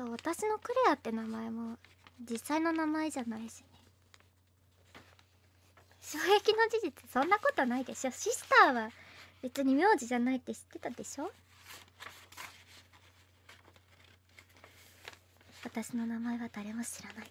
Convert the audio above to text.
そう私のクレアって名前も実際の名前じゃないしね衝撃の事実そんなことないでしょシスターは別に名字じゃないって知ってたでしょ私の名前は誰も知らない